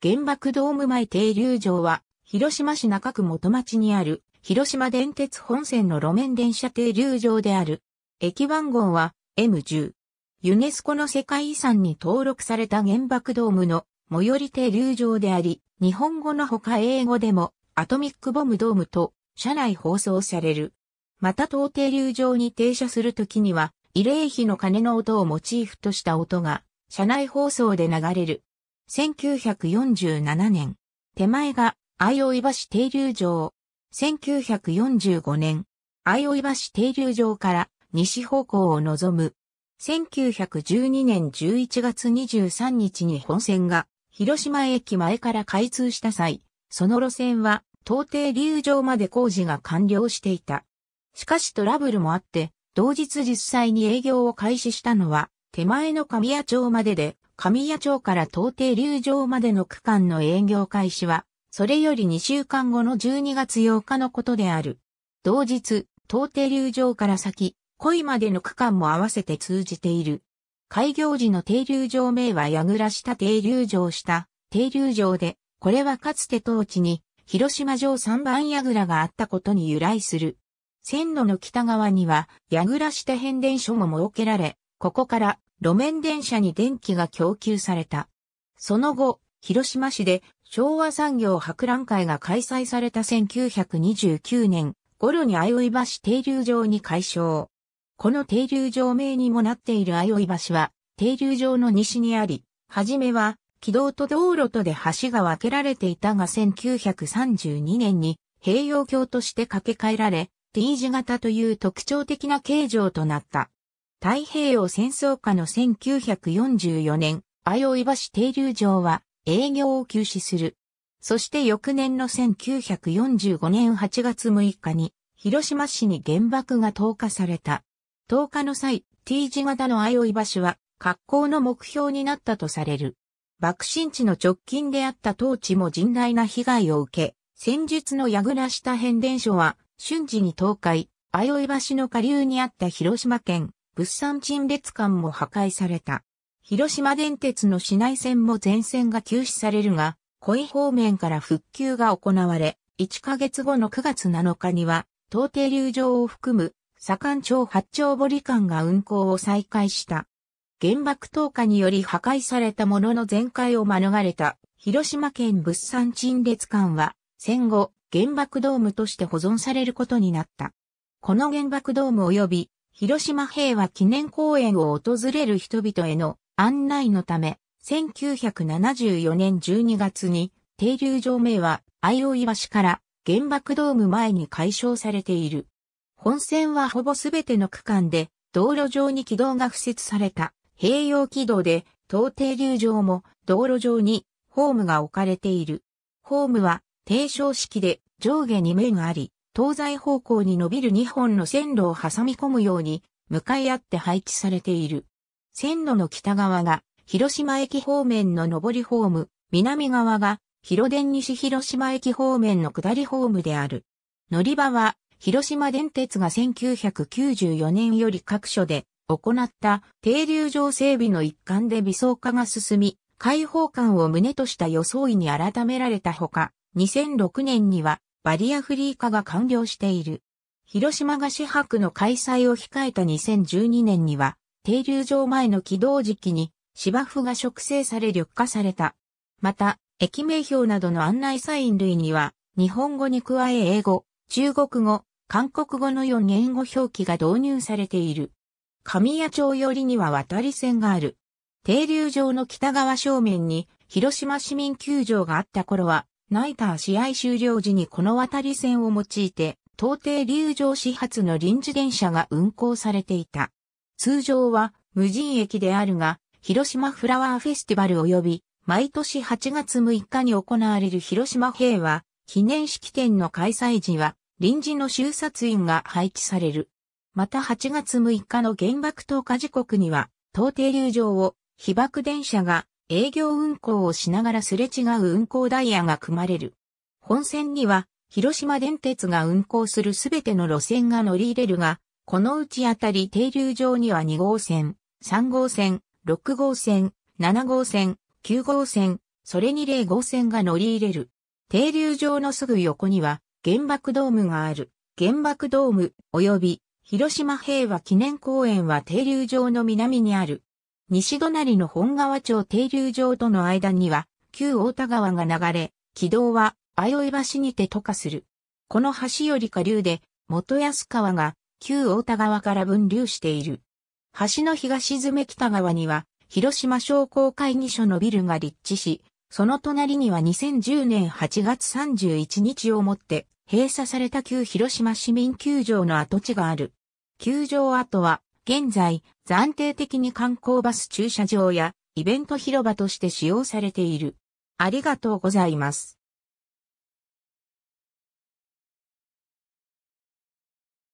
原爆ドーム前停留場は、広島市中区元町にある、広島電鉄本線の路面電車停留場である。駅番号は M10。ユネスコの世界遺産に登録された原爆ドームの最寄り停留場であり、日本語のほか英語でもアトミックボムドームと車内放送される。また当停留場に停車するときには、慰霊碑の鐘の音をモチーフとした音が車内放送で流れる。1947年、手前が相生橋停留場。1945年、相生橋停留場から西方向を望む。1912年11月23日に本線が広島駅前から開通した際、その路線は到底流場まで工事が完了していた。しかしトラブルもあって、同日実際に営業を開始したのは手前の神谷町までで、神谷町から東帝流城までの区間の営業開始は、それより2週間後の12月8日のことである。同日、東帝流城から先、恋までの区間も合わせて通じている。開業時の停留場名は矢倉下停留場下、停留場で、これはかつて当地に、広島城三番矢倉があったことに由来する。線路の北側には、矢倉下変電所も設けられ、ここから路面電車に電気が供給された。その後、広島市で昭和産業博覧会が開催された1929年頃に相生橋停留場に改称。この停留場名にもなっている相生橋は停留場の西にあり、はじめは軌道と道路とで橋が分けられていたが1932年に併用橋として架け替えられ T 字型という特徴的な形状となった。太平洋戦争下の1944年、相生橋停留場は営業を休止する。そして翌年の1945年8月6日に、広島市に原爆が投下された。投下の際、T 字型の相生橋は、格好の目標になったとされる。爆心地の直近であった当地も甚大な被害を受け、戦術の倉下変電所は、瞬時に倒壊、相生橋の下流にあった広島県、物産陳列館も破壊された。広島電鉄の市内線も全線が休止されるが、恋方面から復旧が行われ、1ヶ月後の9月7日には、東帝流場を含む、左官町八丁堀間が運行を再開した。原爆投下により破壊されたものの全壊を免れた、広島県物産陳列館は、戦後、原爆ドームとして保存されることになった。この原爆ドーム及び広島平和記念公園を訪れる人々への案内のため、1974年12月に停留場名は相生橋から原爆ドーム前に解消されている。本線はほぼすべての区間で道路上に軌道が付設された併用軌道で当停留場も道路上にホームが置かれている。ホームは低床式で上下2面あり、東西方向に伸びる2本の線路を挟み込むように、向かい合って配置されている。線路の北側が、広島駅方面の上りホーム、南側が、広電西広島駅方面の下りホームである。乗り場は、広島電鉄が1994年より各所で行った停留場整備の一環で微層化が進み、開放感を旨とした装いに改められたほか、2006年にはバリアフリー化が完了している。広島が市博の開催を控えた2012年には、停留場前の起動時期に芝生が植生され緑化された。また、駅名標などの案内サイン類には、日本語に加え英語、中国語、韓国語の4言語表記が導入されている。神谷町寄りには渡り線がある。停留場の北側正面に広島市民球場があった頃はナイター試合終了時にこの渡り線を用いて、東帝流上始発の臨時電車が運行されていた。通常は無人駅であるが、広島フラワーフェスティバル及び、毎年8月6日に行われる広島平和記念式典の開催時は、臨時の修殺員が配置される。また8月6日の原爆投下時刻には、東帝流上を被爆電車が営業運行をしながらすれ違う運行ダイヤが組まれる。本線には、広島電鉄が運行するすべての路線が乗り入れるが、このうちあたり停留場には2号線、3号線、6号線、7号線、9号線、それに0号線が乗り入れる。停留場のすぐ横には原爆ドームがある。原爆ドーム及び広島平和記念公園は停留場の南にある。西隣の本川町停留場との間には、旧大田川が流れ、軌道は、よい橋にて渡過する。この橋より下流で、元安川が、旧大田川から分流している。橋の東詰北側には、広島商工会議所のビルが立地し、その隣には2010年8月31日をもって、閉鎖された旧広島市民球場の跡地がある。球場跡は、現在、暫定的に観光バス駐車場やイベント広場として使用されている。ありがとうございます。